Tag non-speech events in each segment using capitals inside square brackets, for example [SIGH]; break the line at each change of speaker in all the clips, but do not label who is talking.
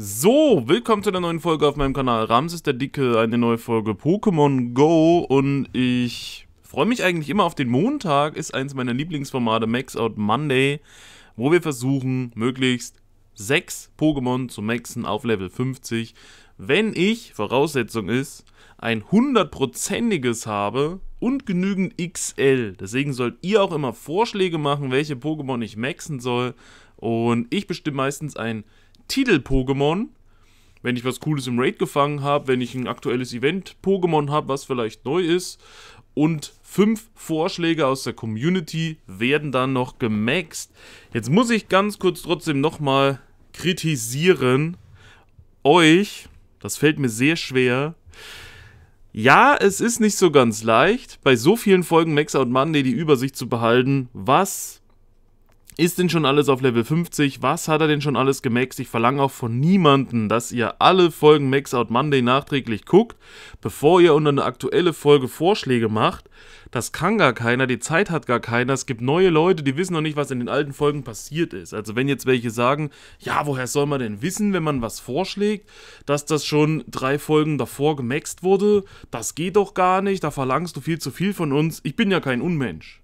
So, willkommen zu einer neuen Folge auf meinem Kanal. Ramses der Dicke, eine neue Folge Pokémon Go und ich freue mich eigentlich immer auf den Montag, ist eins meiner Lieblingsformate Max Out Monday, wo wir versuchen, möglichst sechs Pokémon zu maxen auf Level 50. Wenn ich, Voraussetzung ist, ein hundertprozentiges habe und genügend XL. Deswegen sollt ihr auch immer Vorschläge machen, welche Pokémon ich maxen soll. Und ich bestimme meistens ein Titel-Pokémon. Wenn ich was Cooles im Raid gefangen habe, wenn ich ein aktuelles Event-Pokémon habe, was vielleicht neu ist. Und fünf Vorschläge aus der Community werden dann noch gemaxt. Jetzt muss ich ganz kurz trotzdem nochmal kritisieren. Euch, das fällt mir sehr schwer. Ja, es ist nicht so ganz leicht, bei so vielen Folgen Max Out Monday die Übersicht zu behalten, was ist denn schon alles auf Level 50? Was hat er denn schon alles gemaxt? Ich verlange auch von niemanden, dass ihr alle Folgen Max Out Monday nachträglich guckt, bevor ihr unter eine aktuelle Folge Vorschläge macht. Das kann gar keiner, die Zeit hat gar keiner. Es gibt neue Leute, die wissen noch nicht, was in den alten Folgen passiert ist. Also wenn jetzt welche sagen, ja, woher soll man denn wissen, wenn man was vorschlägt, dass das schon drei Folgen davor gemaxt wurde? Das geht doch gar nicht, da verlangst du viel zu viel von uns. Ich bin ja kein Unmensch.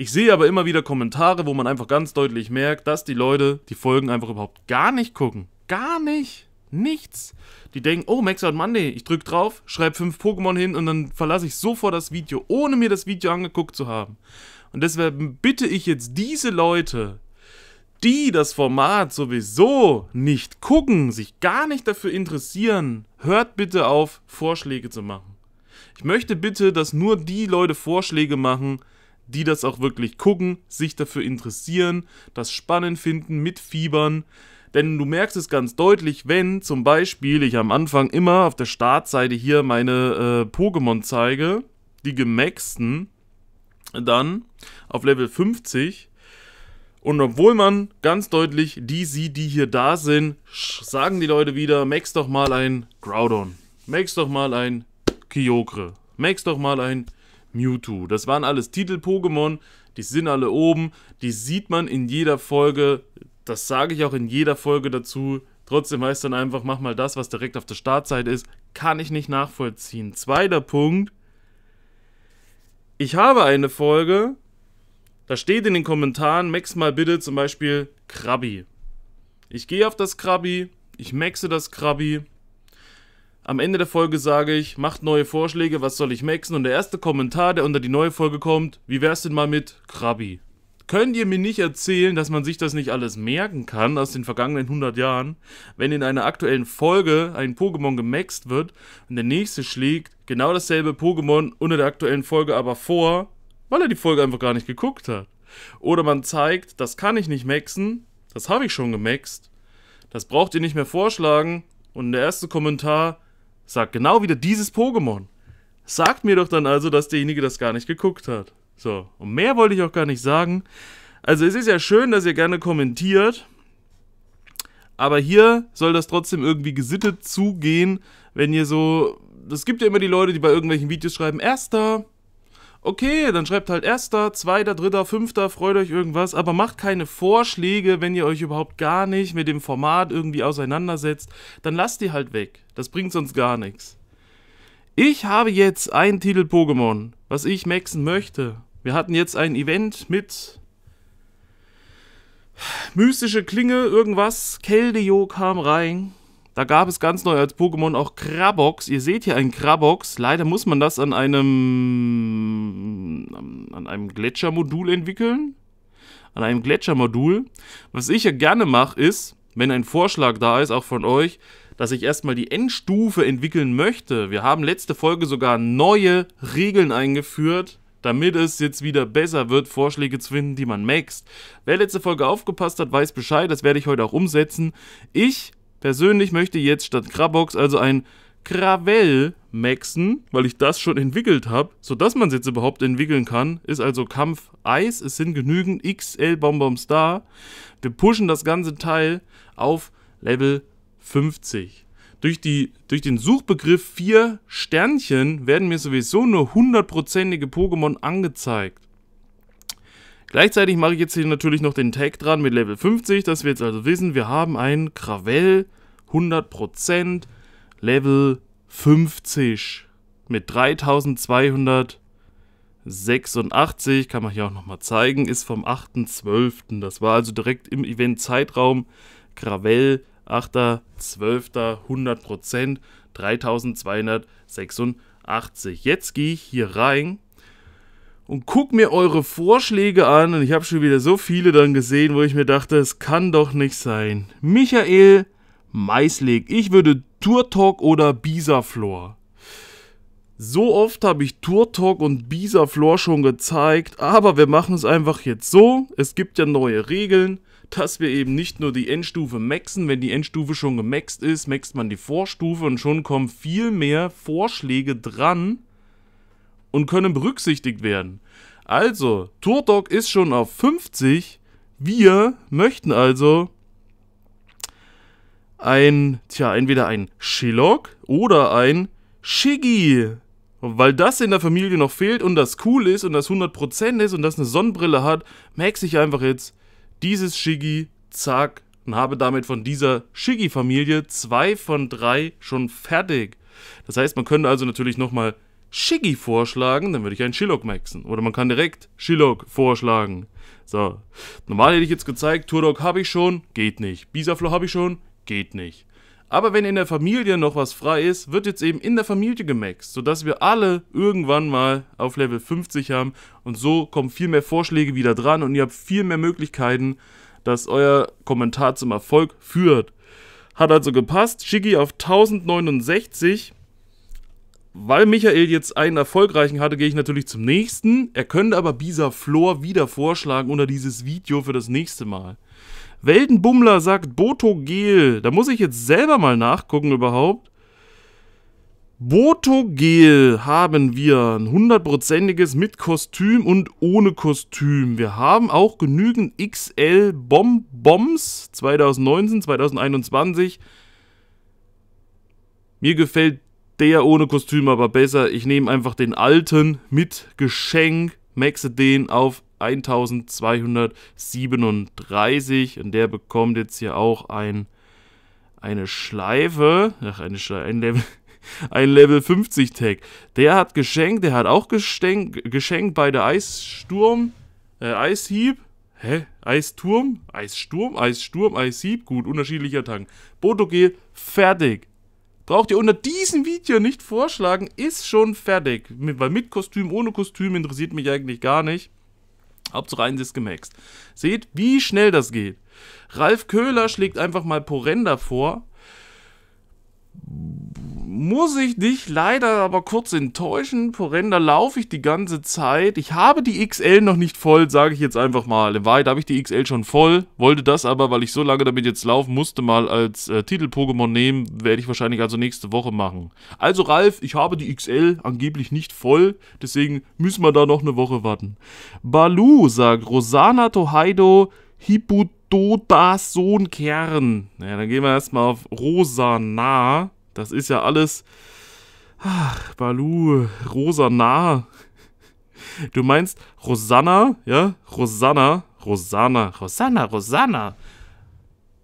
Ich sehe aber immer wieder Kommentare, wo man einfach ganz deutlich merkt, dass die Leute die Folgen einfach überhaupt gar nicht gucken. Gar nicht. Nichts. Die denken, oh, Max hat Monday. Ich drücke drauf, schreibe fünf Pokémon hin und dann verlasse ich sofort das Video, ohne mir das Video angeguckt zu haben. Und deshalb bitte ich jetzt diese Leute, die das Format sowieso nicht gucken, sich gar nicht dafür interessieren, hört bitte auf, Vorschläge zu machen. Ich möchte bitte, dass nur die Leute Vorschläge machen, die das auch wirklich gucken, sich dafür interessieren, das spannend finden, mitfiebern. Denn du merkst es ganz deutlich, wenn zum Beispiel ich am Anfang immer auf der Startseite hier meine äh, Pokémon zeige, die gemaxten, dann auf Level 50. Und obwohl man ganz deutlich die sieht, die hier da sind, sagen die Leute wieder, max doch mal ein Groudon, max doch mal ein Kyogre, max doch mal ein Mewtwo. Das waren alles Titel-Pokémon, die sind alle oben, die sieht man in jeder Folge, das sage ich auch in jeder Folge dazu. Trotzdem heißt dann einfach, mach mal das, was direkt auf der Startseite ist. Kann ich nicht nachvollziehen. Zweiter Punkt. Ich habe eine Folge, da steht in den Kommentaren, max mal bitte zum Beispiel Krabi. Ich gehe auf das Krabi, ich maxe das Krabi, am Ende der Folge sage ich, macht neue Vorschläge, was soll ich maxen? Und der erste Kommentar, der unter die neue Folge kommt, wie wär's denn mal mit Krabi? Könnt ihr mir nicht erzählen, dass man sich das nicht alles merken kann aus den vergangenen 100 Jahren, wenn in einer aktuellen Folge ein Pokémon gemaxt wird und der nächste schlägt genau dasselbe Pokémon unter der aktuellen Folge aber vor, weil er die Folge einfach gar nicht geguckt hat? Oder man zeigt, das kann ich nicht maxen, das habe ich schon gemaxt, das braucht ihr nicht mehr vorschlagen und der erste Kommentar, Sagt genau wieder dieses Pokémon. Sagt mir doch dann also, dass derjenige das gar nicht geguckt hat. So, und mehr wollte ich auch gar nicht sagen. Also es ist ja schön, dass ihr gerne kommentiert. Aber hier soll das trotzdem irgendwie gesittet zugehen, wenn ihr so... Es gibt ja immer die Leute, die bei irgendwelchen Videos schreiben, erster, okay, dann schreibt halt erster, zweiter, dritter, fünfter, freut euch irgendwas, aber macht keine Vorschläge, wenn ihr euch überhaupt gar nicht mit dem Format irgendwie auseinandersetzt, dann lasst die halt weg. Das bringt sonst gar nichts. Ich habe jetzt einen Titel Pokémon, was ich maxen möchte. Wir hatten jetzt ein Event mit mystische Klinge, irgendwas. Keldeo kam rein. Da gab es ganz neu als Pokémon auch Krabox. Ihr seht hier einen Krabox. Leider muss man das an einem am, an einem Gletschermodul entwickeln. An einem Gletschermodul. Was ich ja gerne mache, ist, wenn ein Vorschlag da ist, auch von euch, dass ich erstmal die Endstufe entwickeln möchte. Wir haben letzte Folge sogar neue Regeln eingeführt, damit es jetzt wieder besser wird, Vorschläge zu finden, die man maxt. Wer letzte Folge aufgepasst hat, weiß Bescheid, das werde ich heute auch umsetzen. Ich persönlich möchte jetzt statt Krabbox also ein Gravell maxen, weil ich das schon entwickelt habe, sodass man es jetzt überhaupt entwickeln kann, ist also Kampf Eis. Es sind genügend XL Bonbons da. Wir pushen das ganze Teil auf Level 50. Durch, die, durch den Suchbegriff 4 Sternchen werden mir sowieso nur hundertprozentige Pokémon angezeigt. Gleichzeitig mache ich jetzt hier natürlich noch den Tag dran mit Level 50, dass wir jetzt also wissen, wir haben ein Krawell 100% Level 50 mit 3286, kann man hier auch nochmal zeigen, ist vom 8.12. Das war also direkt im Event-Zeitraum. Gravel 8.12. 100%, 3286. Jetzt gehe ich hier rein und guck mir eure Vorschläge an. Und ich habe schon wieder so viele dann gesehen, wo ich mir dachte, es kann doch nicht sein. Michael Meislig, ich würde Turtok oder Bisaflor. So oft habe ich Turtok und Bisaflor schon gezeigt, aber wir machen es einfach jetzt so. Es gibt ja neue Regeln, dass wir eben nicht nur die Endstufe maxen, wenn die Endstufe schon gemaxt ist, maxt man die Vorstufe und schon kommen viel mehr Vorschläge dran und können berücksichtigt werden. Also, Turtok ist schon auf 50, wir möchten also ein, tja, entweder ein Shilok oder ein Shiggy. Weil das in der Familie noch fehlt und das cool ist und das 100% ist und das eine Sonnenbrille hat, max ich einfach jetzt dieses Shiggy, zack, und habe damit von dieser Shiggy-Familie zwei von drei schon fertig. Das heißt, man könnte also natürlich nochmal Shiggy vorschlagen, dann würde ich einen Shilok maxen. Oder man kann direkt Shilok vorschlagen. So, normal hätte ich jetzt gezeigt, Turok habe ich schon, geht nicht. Bisaflo habe ich schon, Geht nicht. Aber wenn in der Familie noch was frei ist, wird jetzt eben in der Familie gemaxt, sodass wir alle irgendwann mal auf Level 50 haben und so kommen viel mehr Vorschläge wieder dran und ihr habt viel mehr Möglichkeiten, dass euer Kommentar zum Erfolg führt. Hat also gepasst, Shiggy auf 1069. Weil Michael jetzt einen erfolgreichen hatte, gehe ich natürlich zum nächsten. Er könnte aber Bisa Flor wieder vorschlagen unter dieses Video für das nächste Mal. Weltenbummler sagt Boto Gel. Da muss ich jetzt selber mal nachgucken überhaupt. Boto Gel haben wir. Ein hundertprozentiges mit Kostüm und ohne Kostüm. Wir haben auch genügend XL Bomboms 2019, 2021. Mir gefällt der ohne Kostüm aber besser. Ich nehme einfach den alten mit Geschenk, maxe den auf 1237 und der bekommt jetzt hier auch ein, eine Schleife, ach, eine Schleife, ein Level, [LAUGHS] ein Level 50 Tag. Der hat geschenkt, der hat auch geschenkt, geschenkt bei der Eissturm, äh, Eishieb. Hä? Eisturm? Eissturm? Eissturm? Eishieb? Gut, unterschiedlicher Tank. Botogel, fertig. Braucht ihr unter diesem Video nicht vorschlagen, ist schon fertig. weil mit Kostüm, ohne Kostüm interessiert mich eigentlich gar nicht. Hauptsache eins ist gemaxt. Seht, wie schnell das geht. Ralf Köhler schlägt einfach mal Porenda vor muss ich dich leider aber kurz enttäuschen. Porenda laufe ich die ganze Zeit. Ich habe die XL noch nicht voll, sage ich jetzt einfach mal. In Wahrheit habe ich die XL schon voll, wollte das aber, weil ich so lange damit jetzt laufen musste, mal als äh, Titel-Pokémon nehmen. Werde ich wahrscheinlich also nächste Woche machen. Also Ralf, ich habe die XL angeblich nicht voll, deswegen müssen wir da noch eine Woche warten. Balu sagt Rosana Tohaido Hibutodason Kern. Ja, dann gehen wir erstmal auf Rosana. Das ist ja alles. Ach, Balu, Rosanna. Du meinst Rosanna, ja? Rosanna, Rosanna, Rosanna, Rosanna.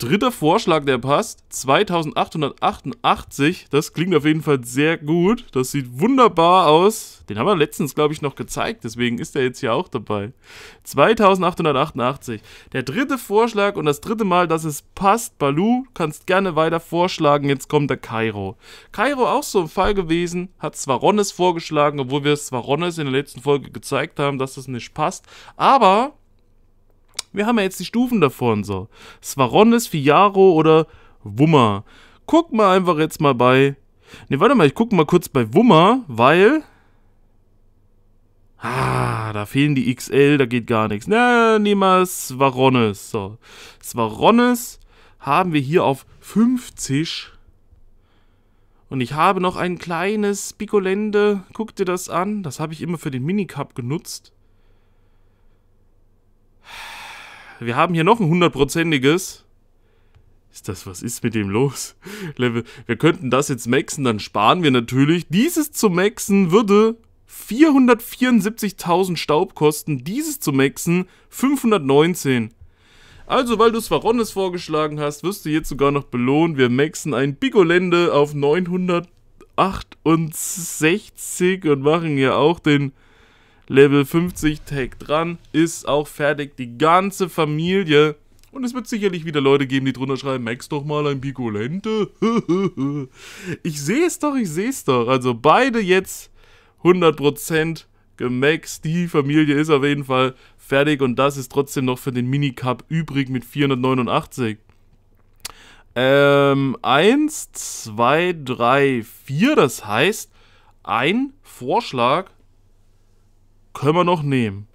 Dritter Vorschlag, der passt. 2888. Das klingt auf jeden Fall sehr gut. Das sieht wunderbar aus. Den haben wir letztens, glaube ich, noch gezeigt. Deswegen ist er jetzt hier auch dabei. 2888. Der dritte Vorschlag und das dritte Mal, dass es passt. Balu, kannst gerne weiter vorschlagen. Jetzt kommt der Kairo. Kairo auch so ein Fall gewesen. Hat Svarones vorgeschlagen, obwohl wir Svarones in der letzten Folge gezeigt haben, dass das nicht passt. Aber wir haben ja jetzt die Stufen davon, so. Svaronis, Fiaro oder Wummer. Guck mal einfach jetzt mal bei... Ne, warte mal, ich guck mal kurz bei Wummer, weil... Ah, da fehlen die XL, da geht gar nichts. Na, nehmen wir Svaronis. So, Svaronis haben wir hier auf 50. Und ich habe noch ein kleines Bicolende. Guck dir das an. Das habe ich immer für den Minicup genutzt. wir haben hier noch ein hundertprozentiges. Ist das, was ist mit dem los? Level, wir könnten das jetzt maxen, dann sparen wir natürlich. Dieses zu maxen würde 474.000 Staub kosten. Dieses zu maxen 519. Also, weil du Svaronis vorgeschlagen hast, wirst du jetzt sogar noch belohnt. Wir maxen ein Bigolende auf 968 und machen hier auch den Level 50 Tag dran, ist auch fertig, die ganze Familie. Und es wird sicherlich wieder Leute geben, die drunter schreiben, max doch mal ein Picolente. [LAUGHS] ich sehe es doch, ich sehe es doch. Also beide jetzt 100% gemaxt. Die Familie ist auf jeden Fall fertig und das ist trotzdem noch für den Minicup übrig mit 489. Ähm, 1, 2, 3, 4, das heißt, ein Vorschlag können wir noch nehmen.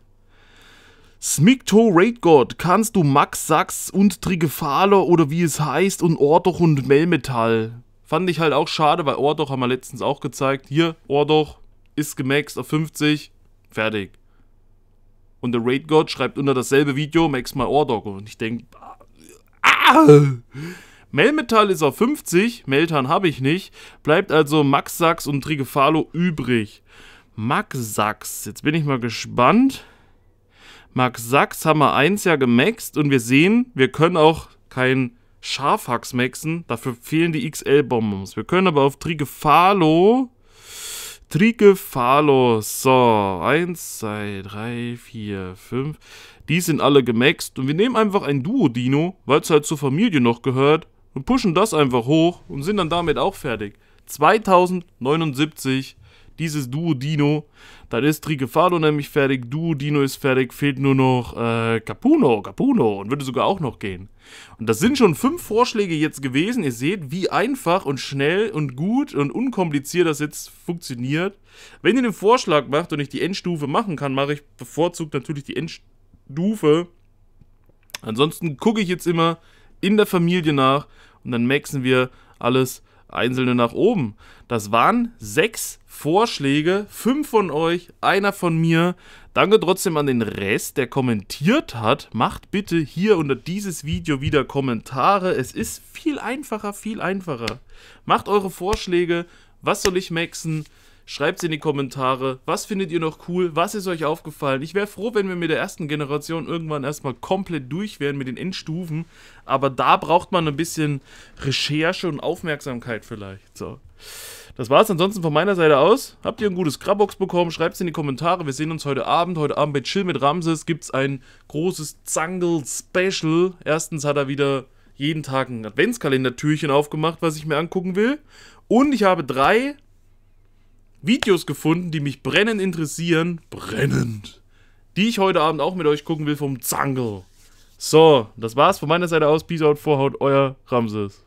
Smikto Raidgod kannst du Max Sachs und Trigefale oder wie es heißt und Ordoch und Melmetall? Fand ich halt auch schade, weil Ordoch haben wir letztens auch gezeigt. Hier, Ordoch ist gemaxt auf 50. Fertig. Und der Raidgod schreibt unter dasselbe Video, max mal Ordoch. Und ich denke, ah! Melmetal ist auf 50, Meltan habe ich nicht, bleibt also Max Sachs und Trigefalo übrig. Max Sachs. Jetzt bin ich mal gespannt. Max Sachs haben wir eins ja gemaxt und wir sehen, wir können auch kein Schafhax maxen. Dafür fehlen die XL-Bonbons. Wir können aber auf Trigefalo. Trigefalo. So, 1, 2, 3, 4, 5. Die sind alle gemaxt und wir nehmen einfach ein Duo-Dino, weil es halt zur Familie noch gehört und pushen das einfach hoch und sind dann damit auch fertig. 2079 dieses Duo Dino. Dann ist Trigefalo nämlich fertig, Duo Dino ist fertig, fehlt nur noch äh, Capuno, Capuno und würde sogar auch noch gehen. Und das sind schon fünf Vorschläge jetzt gewesen. Ihr seht, wie einfach und schnell und gut und unkompliziert das jetzt funktioniert. Wenn ihr den Vorschlag macht und ich die Endstufe machen kann, mache ich bevorzugt natürlich die Endstufe. Ansonsten gucke ich jetzt immer in der Familie nach und dann maxen wir alles einzelne nach oben. Das waren sechs Vorschläge, fünf von euch, einer von mir. Danke trotzdem an den Rest, der kommentiert hat. Macht bitte hier unter dieses Video wieder Kommentare. Es ist viel einfacher, viel einfacher. Macht eure Vorschläge. Was soll ich maxen? Schreibt es in die Kommentare. Was findet ihr noch cool? Was ist euch aufgefallen? Ich wäre froh, wenn wir mit der ersten Generation irgendwann erstmal komplett durch wären mit den Endstufen. Aber da braucht man ein bisschen Recherche und Aufmerksamkeit vielleicht. So. Das es ansonsten von meiner Seite aus. Habt ihr ein gutes Grabbox bekommen? Schreibt es in die Kommentare. Wir sehen uns heute Abend. Heute Abend bei Chill mit Ramses gibt es ein großes Zangle-Special. Erstens hat er wieder jeden Tag ein Adventskalender-Türchen aufgemacht, was ich mir angucken will. Und ich habe drei Videos gefunden, die mich brennend interessieren. Brennend. Die ich heute Abend auch mit euch gucken will vom Zangle. So, das war's von meiner Seite aus. Peace out, Vorhaut, euer Ramses.